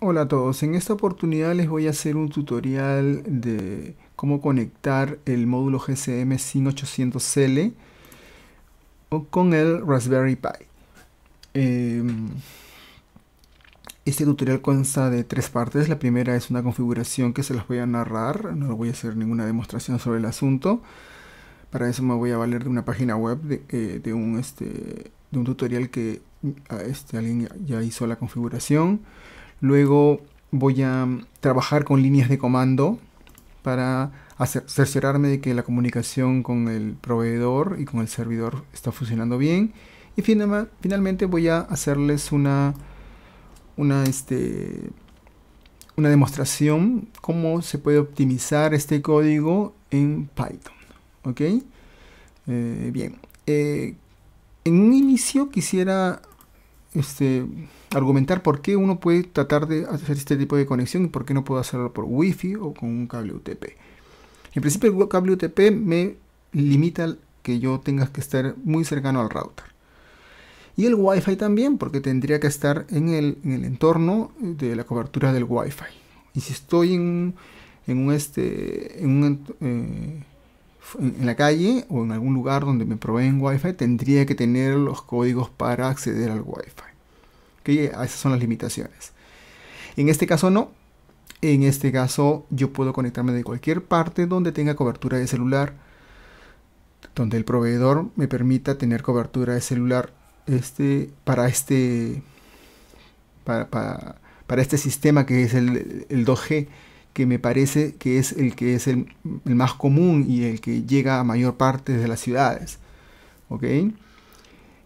Hola a todos, en esta oportunidad les voy a hacer un tutorial de cómo conectar el módulo GSM 800 l con el Raspberry Pi. Em, este tutorial consta de tres partes, la primera es una configuración que se las voy a narrar, no voy a hacer ninguna demostración sobre el asunto, para eso me voy a valer de una página web de, eh, este, un, tutorial que este, alguien ya hizo la configuración. Luego voy a trabajar con líneas de comando para hacer, cerciorarme de que la comunicación con el proveedor y con el servidor está funcionando bien. Y finalmente voy a hacerles una, una, este, una demostración cómo se puede optimizar este código en Python. ¿Ok? Eh, bien. Eh, en un inicio quisiera este, argumentar por qué uno puede tratar de hacer este tipo de conexión y por qué no puedo hacerlo por wifi o con un cable UTP. En principio el cable UTP me limita que yo tenga que estar muy cercano al router. Y el Wi-Fi también, porque tendría que estar en el, entorno de la cobertura del wifi Y si estoy en, un, este, en en la calle o en algún lugar donde me proveen Wi-Fi, tendría que tener los códigos para acceder al Wi-Fi. Esas son las limitaciones. En este caso no. En este caso yo puedo conectarme de cualquier parte donde tenga cobertura de celular, donde el proveedor me permita tener cobertura de celular este, para, este, este sistema que es el, el 2G que me parece que es el que es el, más común y el que llega a mayor parte de las ciudades.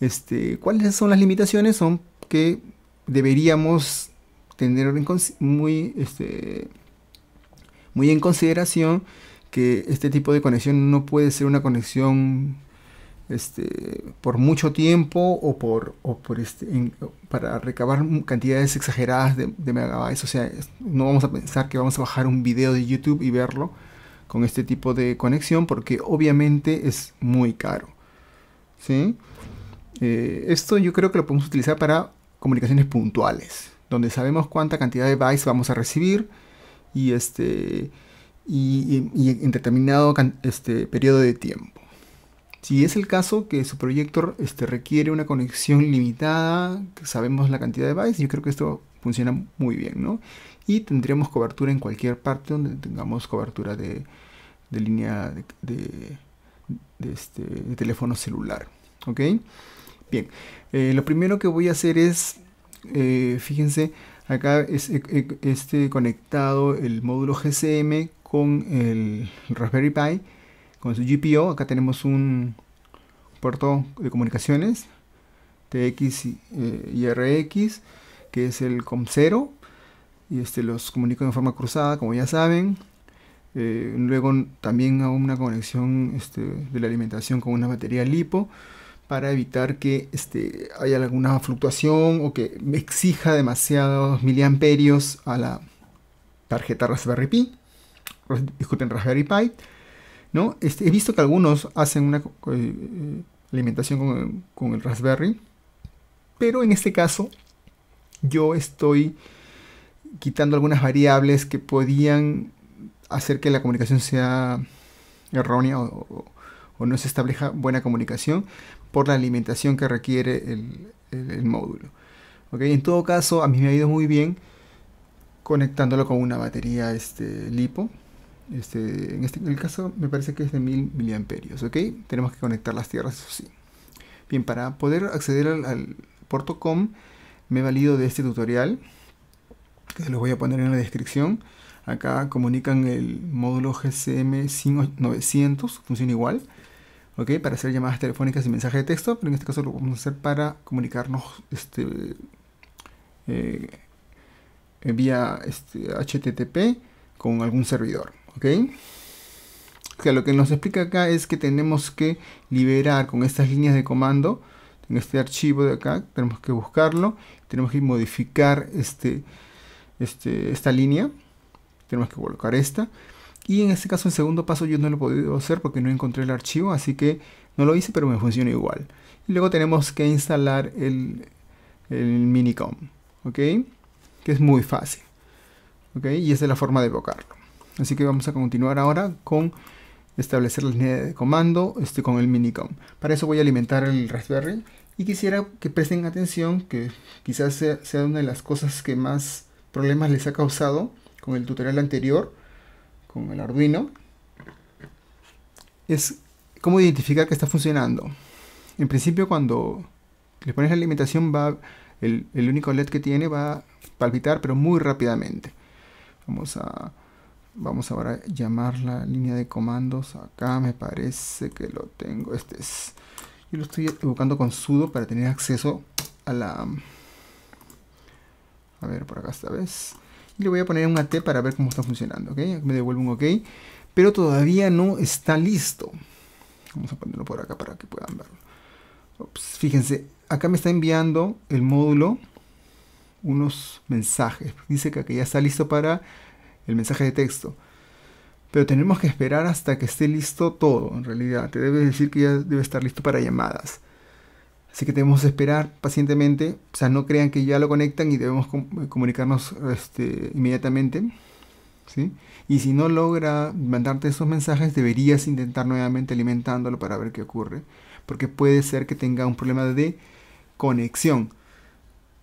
Este, ¿Cuáles son las limitaciones? Son que deberíamos tener muy, este, muy en consideración que este tipo de conexión no puede ser una conexión este, por mucho tiempo o por, por este, para recabar cantidades exageradas de, megabytes. O sea, no vamos a pensar que vamos a bajar un video de YouTube y verlo con este tipo de conexión porque obviamente es muy caro. ¿sí? Eh, esto yo creo que lo podemos utilizar para comunicaciones puntuales, donde sabemos cuánta cantidad de bytes vamos a recibir y, este, y, en determinado este, periodo de tiempo. Si es el caso que su proyector este, requiere una conexión limitada, sabemos la cantidad de bytes, yo creo que esto funciona muy bien, ¿no? Y tendríamos cobertura en cualquier parte donde tengamos cobertura de, línea este, de, teléfono celular, ¿ok? Bien, eh, lo primero que voy a hacer es, eh, fíjense, acá es e, e, este conectado el módulo GCM con el Raspberry Pi con su GPO. Acá tenemos un puerto de comunicaciones TX y, eh, RX, que es el COM0. Y este, los comunico de forma cruzada, como ya saben. Eh, luego también hago una conexión este, de la alimentación con una batería LiPo para evitar que este, haya alguna fluctuación o que exija demasiados miliamperios a la tarjeta Raspberry Pi. Disculpen, Raspberry Pi. Este, he visto que algunos hacen una eh, eh, alimentación con, el Raspberry, pero en este caso yo estoy quitando algunas variables que podían hacer que la comunicación sea errónea o, no se establezca buena comunicación por la alimentación que requiere el, módulo. ¿Okay? En todo caso, a mí me ha ido muy bien conectándolo con una batería este, lipo este, en, este, el caso me parece que es de 1000 miliamperios, ¿ok? Tenemos que conectar las tierras, eso sí. Bien, para poder acceder al, portocom me he valido de este tutorial, que lo voy a poner en la descripción. Acá comunican el módulo GCM 900, funciona igual, ¿ok? Para hacer llamadas telefónicas y mensajes de texto, pero en este caso lo vamos a hacer para comunicarnos este, eh, vía este, HTTP con algún servidor. ¿ok? lo que nos explica acá es que tenemos que liberar con estas líneas de comando, en este archivo de acá, tenemos que buscarlo, tenemos que modificar este, este, esta línea, tenemos que colocar esta, y en este caso el segundo paso yo no lo he podido hacer porque no encontré el archivo, así que no lo hice, pero me funciona igual. Y luego tenemos que instalar el, minicom, ¿ok? Que es muy fácil, ¿ok? Y esa es la forma de evocarlo. Así que vamos a continuar ahora con establecer la línea de comando este, con el minicom. Para eso voy a alimentar el Raspberry y quisiera que presten atención que quizás sea, una de las cosas que más problemas les ha causado con el tutorial anterior, con el Arduino, es cómo identificar que está funcionando. En principio cuando le pones la alimentación va el, el único LED que tiene va a palpitar pero muy rápidamente. Vamos a vamos ahora a llamar la línea de comandos acá me parece que lo tengo este es yo lo estoy evocando con sudo para tener acceso a la a ver por acá esta vez y le voy a poner un AT para ver cómo está funcionando ok me devuelve un ok pero todavía no está listo vamos a ponerlo por acá para que puedan verlo fíjense acá me está enviando el módulo unos mensajes dice que ya está listo para el mensaje de texto. Pero tenemos que esperar hasta que esté listo todo, en realidad. Te debe decir que ya debe estar listo para llamadas. Así que que esperar pacientemente. O sea, no crean que ya lo conectan y debemos eh, comunicarnos este, inmediatamente. ¿sí? Y si no logra mandarte esos mensajes, deberías intentar nuevamente alimentándolo para ver qué ocurre. Porque puede ser que tenga un problema de conexión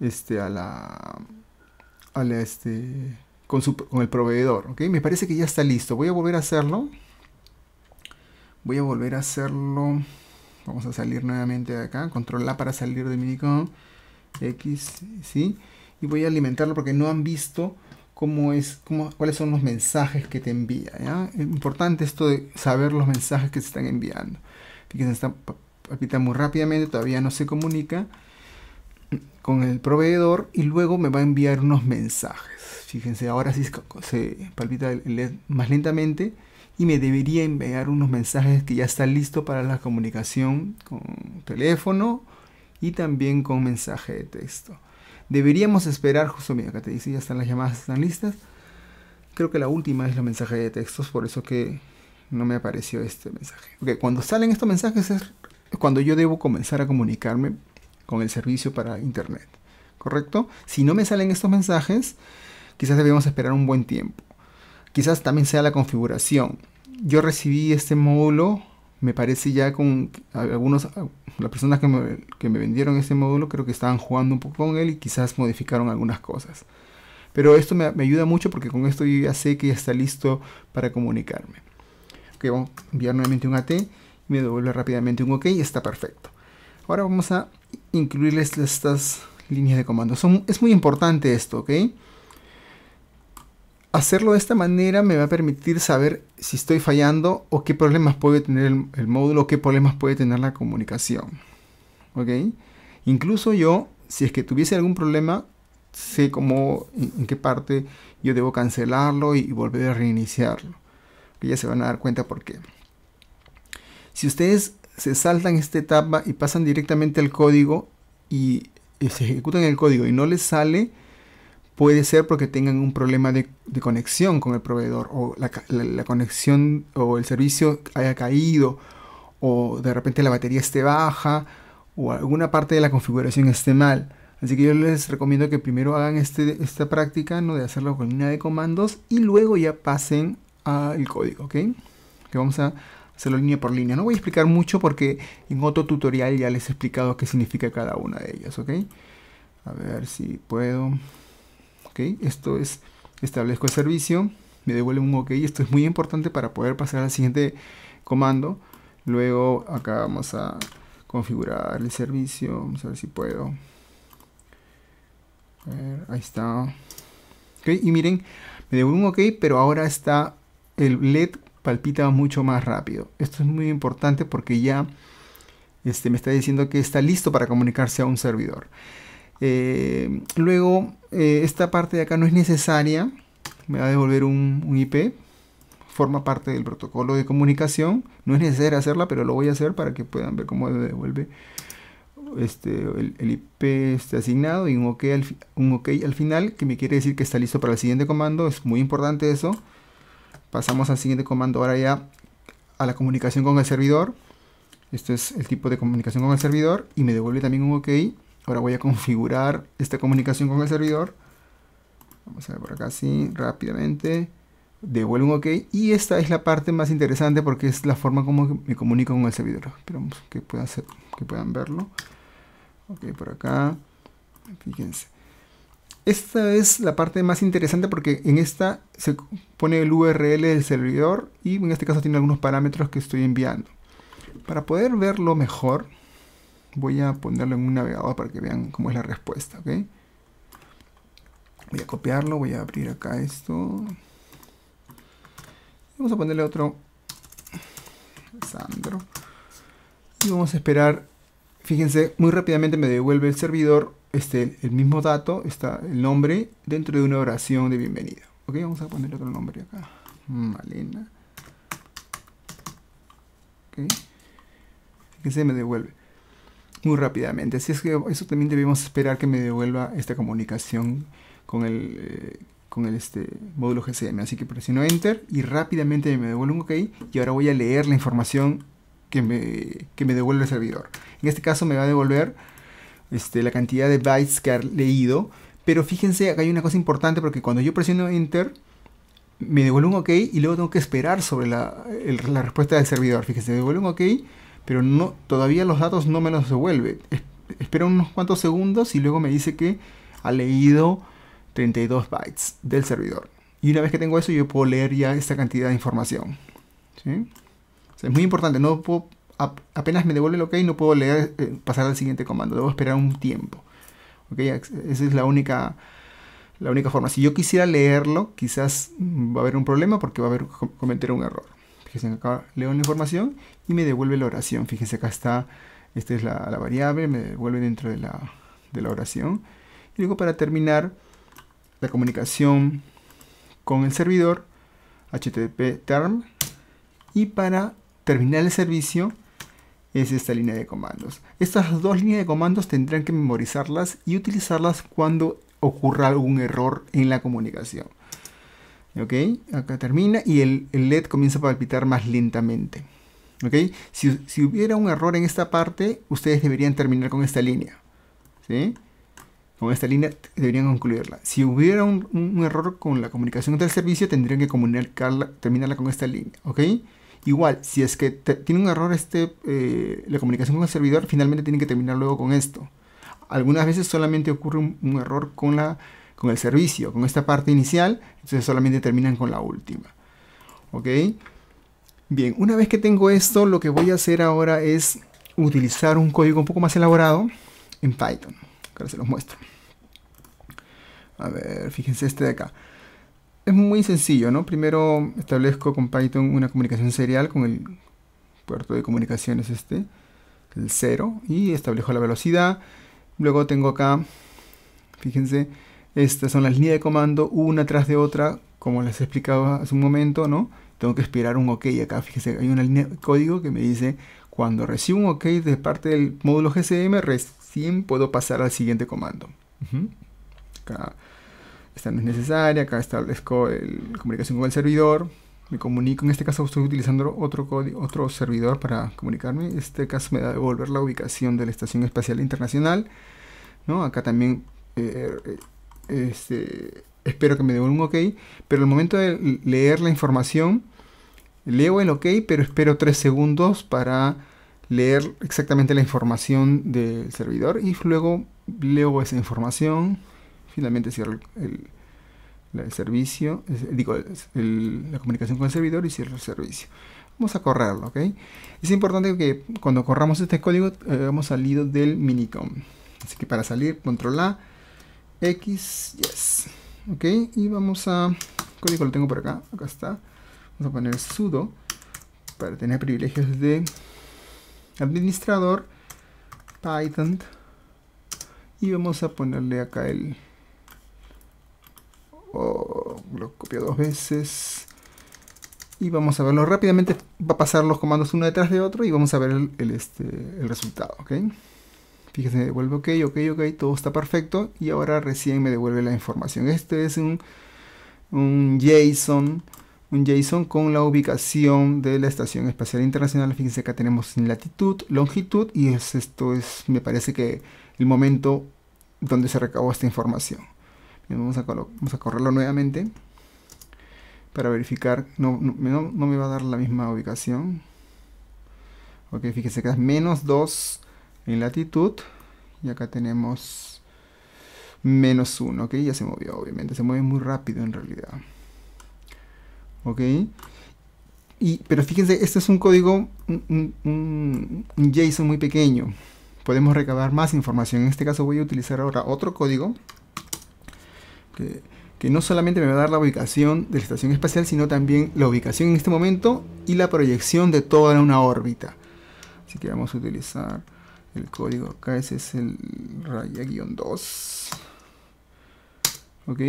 este, a la, a este, con, el proveedor. ¿ok? Me parece que ya está listo. Voy a volver a hacerlo. Voy a volver a hacerlo. Vamos a salir nuevamente de acá. Control A para salir de mi icono. X, ¿sí? Y voy a alimentarlo porque no han visto cómo es, cómo, cuáles son los mensajes que te envía. Es importante esto de saber los mensajes que se están enviando. Fíjense, está muy rápidamente, todavía no se comunica con el proveedor y luego me va a enviar unos mensajes fíjense, ahora sí se palpita el LED más lentamente y me debería enviar unos mensajes que ya está listo para la comunicación con teléfono y también con mensaje de texto. Deberíamos esperar, justo mira, acá te dice, ya están las llamadas, están listas. Creo que la última es la mensaje de textos, por eso que no me apareció este mensaje. cuando salen estos mensajes es cuando yo debo comenzar a comunicarme con el servicio para internet, ¿correcto? Si no me salen estos mensajes, quizás debemos esperar un buen tiempo. Quizás también sea la configuración. Yo recibí este módulo, me parece ya con algunos, las personas que me, vendieron este módulo creo que estaban jugando un poco con él y quizás modificaron algunas cosas. Pero esto me, ayuda mucho porque con esto yo ya sé que ya está listo para comunicarme. Ok, voy a enviar nuevamente un AT me devuelve rápidamente un OK y está perfecto. Ahora vamos a incluirles estas líneas de comando. es muy importante esto, ¿ok? hacerlo de esta manera me va a permitir saber si estoy fallando o qué problemas puede tener el, módulo o qué problemas puede tener la comunicación. ¿Ok? Incluso yo, si es que tuviese algún problema, sé cómo, en, qué parte yo debo cancelarlo y, volver a reiniciarlo. ya se van a dar cuenta por qué. Si ustedes se saltan esta etapa y pasan directamente al código y, y se ejecutan el código y no les sale, puede ser porque tengan un problema de, conexión con el proveedor o la, conexión o el servicio haya caído o de repente la batería esté baja o alguna parte de la configuración esté mal. Así que yo les recomiendo que primero hagan este, esta práctica ¿no? de hacerlo con línea de comandos y luego ya pasen al código, ¿ok? Que vamos a hacerlo línea por línea. No voy a explicar mucho porque en otro tutorial ya les he explicado qué significa cada una de ellas, ¿ok? A ver si puedo ok esto es establezco el servicio me devuelve un ok esto es muy importante para poder pasar al siguiente comando luego acá vamos a configurar el servicio vamos a ver si puedo ahí está ok y miren me devuelve un ok pero ahora está el led palpita mucho más rápido esto es muy importante porque ya este, me está diciendo que está listo para comunicarse a un servidor eh, luego, eh, esta parte de acá no es necesaria. Me va a devolver un, IP. Forma parte del protocolo de comunicación. No es necesario hacerla, pero lo voy a hacer para que puedan ver cómo devuelve este, el, IP este asignado y un OK, al un OK al final, que me quiere decir que está listo para el siguiente comando. Es muy importante eso. Pasamos al siguiente comando ahora ya a la comunicación con el servidor. Esto es el tipo de comunicación con el servidor y me devuelve también un OK Ahora voy a configurar esta comunicación con el servidor. Vamos a ver por acá así rápidamente. Devuelvo un OK. Y esta es la parte más interesante porque es la forma como me comunico con el servidor. Esperamos que que puedan verlo. Ok, por acá. Fíjense. Esta es la parte más interesante porque en esta se pone el URL del servidor y en este caso tiene algunos parámetros que estoy enviando. Para poder verlo mejor, Voy a ponerlo en un navegador para que vean cómo es la respuesta, ¿ok? Voy a copiarlo, voy a abrir acá esto. Vamos a ponerle otro Sandro. Y vamos a esperar. Fíjense, muy rápidamente me devuelve el servidor este, el mismo dato, está el nombre, dentro de una oración de bienvenida. Ok, vamos a poner otro nombre acá. Malena. Fíjense, me devuelve muy rápidamente. Así es que eso también debemos esperar que me devuelva esta comunicación con el, eh, con este, módulo GCM. Así que presiono Enter y rápidamente me devuelve un OK y ahora voy a leer la información que me, que me devuelve el servidor. En este caso me va a devolver este, la cantidad de bytes que ha leído. Pero fíjense, acá hay una cosa importante porque cuando yo presiono Enter, me devuelve un OK y luego tengo que esperar sobre la, la respuesta del servidor. Fíjense, me devuelve un OK pero no, todavía los datos no me los devuelve. espero espera unos cuantos segundos y luego me dice que ha leído 32 bytes del servidor. Y una vez que tengo eso, yo puedo leer ya esta cantidad de información. es muy importante, no puedo, apenas me devuelve el OK, no puedo leer, eh, pasar al siguiente comando, debo esperar un tiempo. Esa es la única, la única forma. Si yo quisiera leerlo, quizás va a haber un problema porque va a haber cometer un error. Fíjense acá leo la información y me devuelve la oración. Fíjense acá está, esta es la, variable, me devuelve dentro de la, de la oración. Y luego para terminar la comunicación con el servidor, http term. Y para terminar el servicio es esta línea de comandos. Estas dos líneas de comandos tendrán que memorizarlas y utilizarlas cuando ocurra algún error en la comunicación. ¿Ok? Acá termina y el, LED comienza a palpitar más lentamente. ¿Ok? Si, hubiera un error en esta parte, ustedes deberían terminar con esta línea. ¿Sí? Con esta línea deberían concluirla. Si hubiera un, error con la comunicación del servicio, tendrían que comunicarla, terminarla con esta línea. ¿Ok? Igual, si es que tiene un error este, eh, la comunicación con el servidor, finalmente tienen que terminar luego con esto. Algunas veces solamente ocurre un error con la con el servicio, con esta parte inicial, entonces solamente terminan con la última. ¿Ok? Bien, una vez que tengo esto, lo que voy a hacer ahora es utilizar un código un poco más elaborado en Python. Ahora se los muestro. A ver, fíjense este de acá. Es muy sencillo, ¿no? Primero establezco con Python una comunicación serial con el puerto de comunicaciones este, el 0, y establezco la velocidad. Luego tengo acá, fíjense, estas son las líneas de comando una tras de otra, como les explicaba hace un momento, ¿no? Tengo que esperar un OK acá. Fíjense, hay una línea de código que me dice cuando recibo un OK de parte del módulo GCM, recién puedo pasar al siguiente comando. Acá esta no es necesaria, acá establezco la comunicación con el servidor, me comunico, en este caso estoy utilizando otro, código otro servidor para comunicarme, en este caso me da devolver la ubicación de la Estación Espacial Internacional, ¿no? acá también eh, eh, este, espero que me dé un ok, pero al momento de leer la información, leo el ok, pero espero 3 segundos para leer exactamente la información del servidor y luego leo esa información, finalmente cierro el, servicio, digo, la comunicación con el servidor y cierro el servicio. Vamos a correrlo, ¿ok? Es importante que cuando corramos este código hemos eh, salido del minicom. Así que para salir, control A, X, yes. Ok, y vamos a... código lo tengo por acá, acá está. Vamos a poner sudo para tener privilegios de administrador, Python. Y vamos a ponerle acá el... Oh, lo copio dos veces. Y vamos a verlo rápidamente. Va a pasar los comandos uno detrás de otro y vamos a ver el, este, el resultado. ¿ok? Fíjense, devuelve ok, ok, ok, todo está perfecto y ahora recién me devuelve la información. Este es un, un JSON un JSON con la ubicación de la Estación Espacial Internacional. Fíjense acá tenemos latitud, longitud y esto es, me parece que el momento donde se recabó esta información. vamos, a correrlo nuevamente para verificar. No, no, me va a dar la misma ubicación. Ok, fíjense que es menos 2 en latitud. Y acá tenemos menos 1, ¿ok? Ya se movió, obviamente. Se mueve muy rápido en realidad. ¿Ok? pero fíjense, este es un código, un, un, JSON muy pequeño. Podemos recabar más información. En este caso voy a utilizar ahora otro código que, que, no solamente me va a dar la ubicación de la estación espacial, sino también la ubicación en este momento y la proyección de toda una órbita. Así que vamos a utilizar el código acá es el raya 2 ok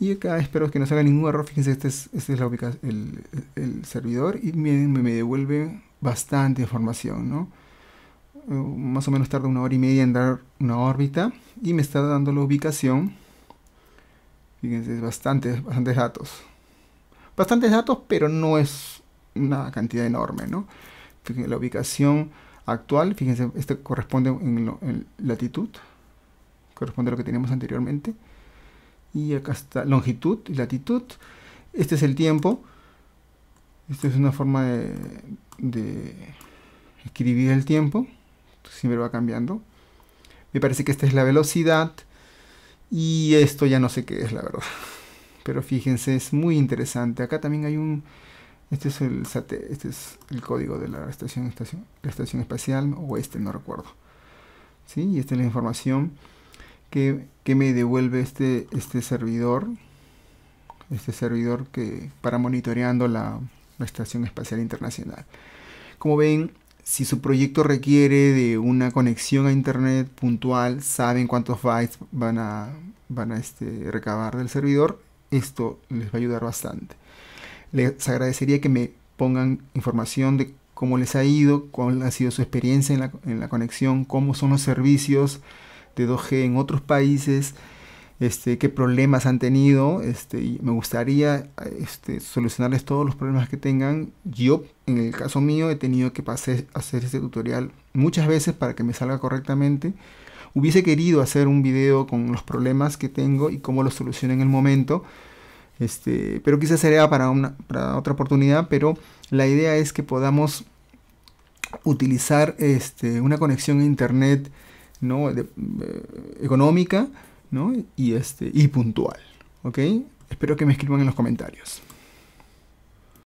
y acá espero que no salga ningún error fíjense este es, este es la el, el, servidor y me, devuelve bastante información eh, más o menos tarda una hora y media en dar una órbita y me está dando la ubicación fíjense es bastante bastantes datos bastantes datos pero no es una cantidad enorme ¿no? la ubicación actual, fíjense, este corresponde en, latitud, corresponde a lo que teníamos anteriormente, y acá está longitud y latitud, este es el tiempo, esta es una forma de, de escribir el tiempo, siempre va cambiando, me parece que esta es la velocidad, y esto ya no sé qué es la verdad, pero fíjense, es muy interesante, acá también hay un este es el este es el código de la estación, estación, estación espacial o este, no recuerdo. ¿Sí? Y esta es la información que, me devuelve este, este servidor, este servidor que para monitoreando la, estación espacial internacional. Como ven, si su proyecto requiere de una conexión a internet puntual, saben cuántos bytes van a, van a este, recabar del servidor, esto les va a ayudar bastante. Les agradecería que me pongan información de cómo les ha ido, cuál ha sido su experiencia en la, conexión, cómo son los servicios de 2G en otros países, este, qué problemas han tenido. Este, y me gustaría este, solucionarles todos los problemas que tengan. Yo, en el caso mío, he tenido que hacer este tutorial muchas veces para que me salga correctamente. Hubiese querido hacer un video con los problemas que tengo y cómo los solucioné en el momento, este, pero quizás sería para, una, para otra oportunidad, pero la idea es que podamos utilizar este, una conexión a internet eh, económica y, este, y puntual. Espero que me escriban en los comentarios.